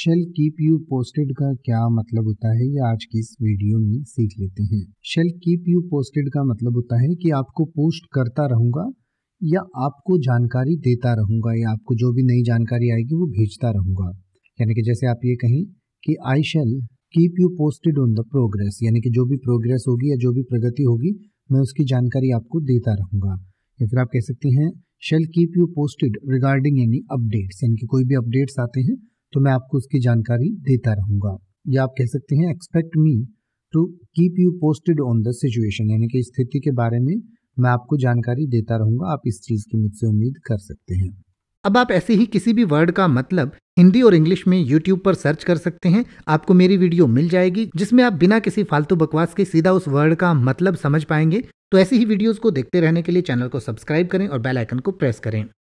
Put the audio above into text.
shell keep you posted का क्या मतलब होता है ये आज की इस वीडियो में सीख लेते हैं शेल कीप यू पोस्टेड का मतलब होता है कि आपको पोस्ट करता रहूंगा या आपको जानकारी देता रहूंगा या आपको जो भी नई जानकारी आएगी वो भेजता रहूंगा यानी कि जैसे आप ये कहें कि I shall keep you posted on the progress यानी कि जो भी प्रोग्रेस होगी या जो भी प्रगति होगी मैं उसकी जानकारी आपको देता रहूंगा या फिर आप कह सकते हैं shall keep you posted regarding any updates यानी कि कोई भी अपडेट्स आते हैं तो मैं आपको उसकी जानकारी देता रहूंगा या आप कह सकते हैं expect me to keep you posted on the situation यानी कि स्थिति के बारे में मैं आपको जानकारी देता रहूंगा आप इस चीज़ की मुझसे उम्मीद कर सकते हैं अब आप ऐसे ही किसी भी वर्ड का मतलब हिंदी और इंग्लिश में यूट्यूब पर सर्च कर सकते हैं आपको मेरी वीडियो मिल जाएगी जिसमें आप बिना किसी फालतू बकवास के सीधा उस वर्ड का मतलब समझ पाएंगे तो ऐसी ही वीडियोस को देखते रहने के लिए चैनल को सब्सक्राइब करें और बेल आइकन को प्रेस करें